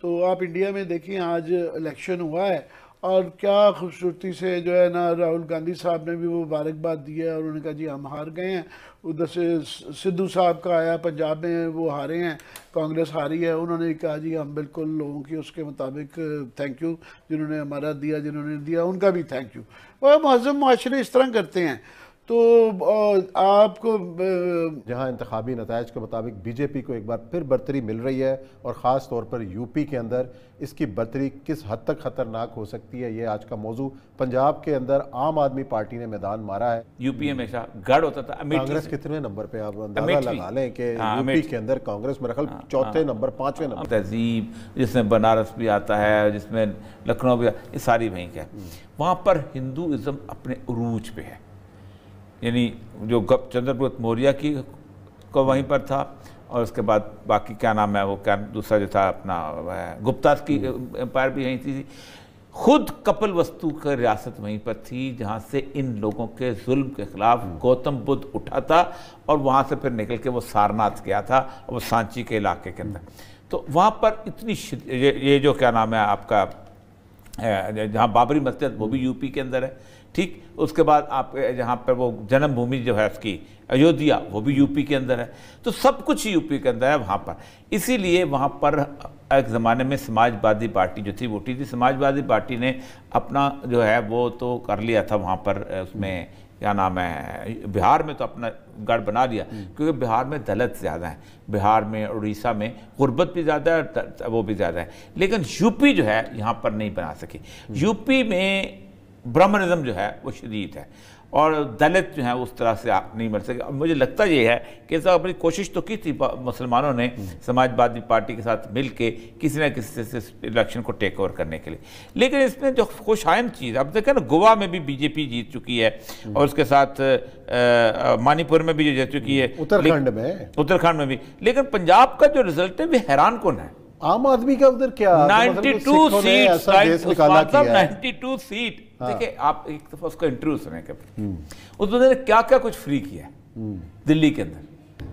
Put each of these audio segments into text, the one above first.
तो आप इंडिया में देखिए आज इलेक्शन हुआ है और क्या खूबसूरती से जो है ना राहुल गांधी साहब ने भी वो मुबारकबाद दी है और उन्होंने कहा जी हम हार गए हैं उधर से सिद्धू साहब का आया पंजाब में वो हारे हैं कांग्रेस हारी है उन्होंने कहा जी हम बिल्कुल लोगों की उसके मुताबिक थैंक यू जिन्होंने हमारा दिया जिन्होंने दिया उनका भी थैंक यू वह महजम माशरे इस तरह करते हैं तो आपको जहां इंतबी नतज के मुताबिक बीजेपी को एक बार फिर बर्तरी मिल रही है और ख़ास तौर पर यूपी के अंदर इसकी बर्तरी किस हद तक ख़तरनाक हो सकती है ये आज का मौजू पंजाब के अंदर आम आदमी पार्टी ने मैदान मारा है यूपी हमेशा गढ़ होता था कांग्रेस कितने नंबर पे आप अंदाजा लगा लें कि हाँ, यूपी के अंदर कांग्रेस में रखल हाँ, चौथे हाँ। नंबर पाँचवें नंबर तहजीब जिसमें बनारस भी आता है जिसमें लखनऊ भी सारी वहीं क्या हम्म। वहाँ पर हिंदुज़म अपने अरूज पर है यानी जो गप चंद्रगुप्त मौर्य की को वहीं पर था और उसके बाद बाकी क्या नाम है वो क्या दूसरा जो था अपना गुप्ता की एम्पायर भी यहीं थी खुद कपिल वस्तु की रियासत वहीं पर थी जहाँ से इन लोगों के जुल्म के खिलाफ हम्म। गौतम बुद्ध उठा था और वहाँ से फिर निकल के वो सारनाथ गया था और वो सांची के इलाके के अंदर हम्म। तो वहाँ पर इतनी ये, ये जो क्या नाम है आपका जहाँ बाबरी मस्जिद वो भी यूपी के अंदर है ठीक उसके बाद आप जहाँ पर वो जन्मभूमि जो है उसकी अयोध्या वो भी यूपी के अंदर है तो सब कुछ यूपी के अंदर है वहाँ पर इसीलिए वहाँ पर एक ज़माने में समाजवादी पार्टी जो थी वो थी समाजवादी पार्टी ने अपना जो है वो तो कर लिया था वहाँ पर उसमें या नाम है बिहार में तो अपना गढ़ बना लिया हम्म। क्योंकि बिहार में दलित ज़्यादा है बिहार में उड़ीसा में गुर्बत भी ज़्यादा है वो भी ज़्यादा है लेकिन यूपी जो है यहाँ पर नहीं बना सकी हम्म। यूपी में ब्रह्मनिज़्म जो है वो शदीद है और दलित जो है उस तरह से आप नहीं मिल सके अब मुझे लगता ये है कि सब अपनी कोशिश तो की थी मुसलमानों ने हम्म। समाजवादी पार्टी के साथ मिल के किसी न किसी से इलेक्शन को टेक ओवर करने के लिए लेकिन इसमें जो आयम चीज़ अब देखें ना गोवा में भी बीजेपी जीत चुकी है हम्म। और उसके साथ मानीपुर में भी जीत चुकी है हम्म। उत्तराखंड में उत्तराखंड में भी लेकिन पंजाब का जो रिजल्ट है वे हैरान कौन है आम आदमी का उधर क्या 92 तो मतलब सीट राइट मतलब 92 सीट देखिए आप एक दफा उसका इंटरव्यू सुने के उस बंदे ने क्या क्या कुछ फ्री किया हम्म। दिल्ली के अंदर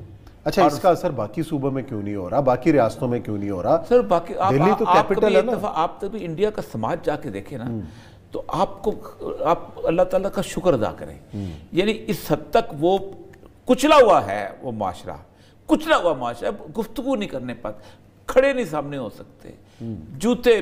अच्छा इसका असर बाकी सूबे में क्यों नहीं हो रहा बाकी रियासतों में क्यों नहीं हो रहा सर बाकी आप, दिल्ली तो कैपिटल है ना आप तभी इंडिया का समाज जाके देखे ना हम्म। तो आपको आप अल्लाह ताला का शुक्र अदा करें हम्म। यानी इस हद तक वो कुचला हुआ है वो माशरा कुचला हुआ माशरा गुफ्तु नहीं करने पाते खड़े नहीं सामने हो सकते जूते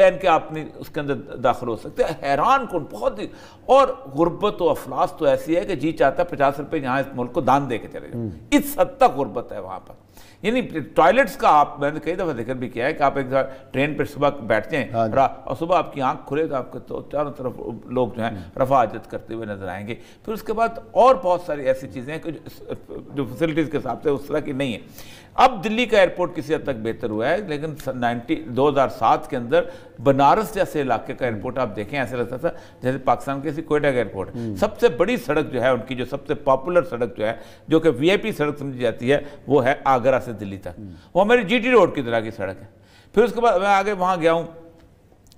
पहन के नहीं उसके अंदर दाखिल हो सकते हैरान कौन बहुत ही और गुर्बत और तो अफलास तो ऐसी है कि जी चाहता है पचास रुपये यहाँ इस मुल्क को दान दे के चले जाओ हम्म। इस हद तक गुर्बत है वहाँ पर यानी टॉयलेट्स का आप मैंने कई दफ़ा जिक्र भी किया है कि आप एक ट्रेन पर सुबह बैठते हैं हाँ और सुबह आपकी आंख खुले तो आपके तो चारों तरफ लोग जो हैं हम्म। रफा आजत करते हुए नजर आएंगे फिर उसके बाद और बहुत सारी ऐसी चीज़ें हैं कि जो फैसिलिटीज़ के हिसाब से उस तरह की नहीं है अब दिल्ली का एयरपोर्ट किसी हद तक बेहतर हुआ है लेकिन नाइन्टी दो के अंदर बनारस जैसे इलाके का एयरपोर्ट आप देखें ऐसे लगता था जैसे पाकिस्तान के कोयटा का एयरपोर्ट हम्म। सबसे बड़ी सड़क जो है उनकी जो सबसे पॉपुलर सड़क जो है जो कि वीआईपी सड़क समझी जाती है वो है आगरा से दिल्ली तक हम्म। वो हमारी जीटी रोड की तरह की सड़क है फिर उसके बाद मैं आगे वहाँ गया हूँ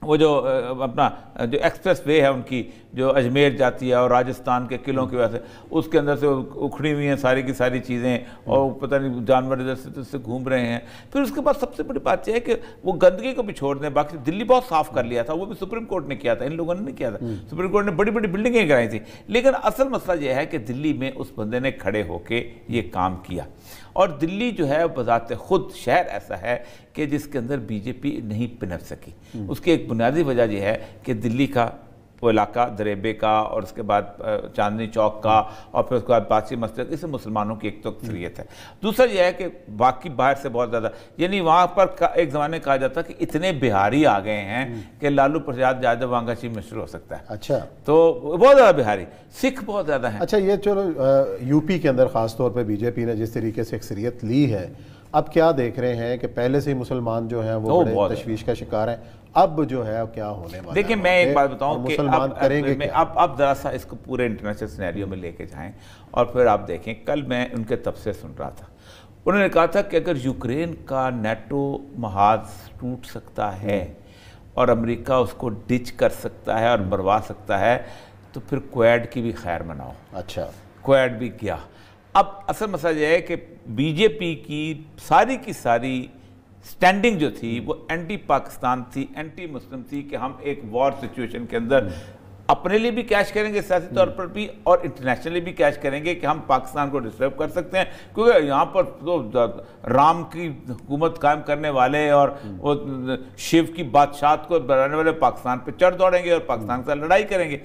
वो जो अपना जो एक्सप्रेस वे है उनकी जो अजमेर जाती है और राजस्थान के किलों की वजह से उसके अंदर से उखड़ी हुई हैं सारी की सारी चीज़ें और पता नहीं जानवर इधर से से घूम रहे हैं फिर उसके बाद सबसे बड़ी बात यह है कि वो गंदगी को भी छोड़ दें बाकी दिल्ली बहुत साफ़ कर लिया था वो भी सुप्रीम कोर्ट ने किया था इन लोगों ने नहीं किया था हम्म। सुप्रीम कोर्ट ने बड़ी बड़ी बिल्डिंगें कराई थी लेकिन असल मसला यह है कि दिल्ली में उस बंदे ने खड़े होकर ये काम किया और दिल्ली जो है बजात खुद शहर ऐसा है कि जिसके अंदर बीजेपी नहीं पिनप सकी उसकी एक बुनियादी वजह यह है कि दिल्ली का वो इलाका दरेबे का और उसके बाद चांदनी चौक का और फिर उसके बाद बासी मस्जिद इसे मुसलमानों की एक तो अक्सरियत है दूसरा यह है कि बाकी बाहर से बहुत ज़्यादा यानी वहाँ पर एक ज़माने कहा जाता कि इतने बिहारी आ गए हैं कि लालू प्रसाद यादव वहाँ का चीफ मिनिस्टर हो सकता है अच्छा तो बहुत ज़्यादा बिहारी सिख बहुत ज़्यादा है अच्छा ये चलो यूपी के अंदर ख़ासतौर पर बीजेपी ने जिस तरीके से अक्सरियत ली है अब क्या देख रहे हैं कि पहले से ही मुसलमान जो हैं वो तो बड़े तशवीश का शिकार हैं अब जो है क्या होने वाला देखिए मैं एक बात बताऊं कि अब करेंगे अब अब जरा सा इसको पूरे इंटरनेशनल सिनेरियो में लेके जाएं और फिर आप देखें कल मैं उनके तबसे सुन रहा था उन्होंने कहा था कि अगर यूक्रेन का नेटो महाज टूट सकता है और अमरीका उसको डिच कर सकता है और मरवा सकता है तो फिर क्वैड की भी खैर मनाओ अच्छा क्वैड भी क्या अब असल मसला यह है कि बीजेपी की सारी की सारी स्टैंडिंग जो थी वो एंटी पाकिस्तान थी एंटी मुस्लिम थी कि हम एक वॉर सिचुएशन के अंदर अपने लिए भी कैश करेंगे सियासी तौर पर भी और इंटरनेशनली भी कैश करेंगे कि हम पाकिस्तान को डिस्टर्ब कर सकते हैं क्योंकि यहाँ पर तो राम की हुकूमत कायम करने वाले और शिव की बादशाह को बनाने वाले पाकिस्तान पर चढ़ दौड़ेंगे और पाकिस्तान के साथ लड़ाई करेंगे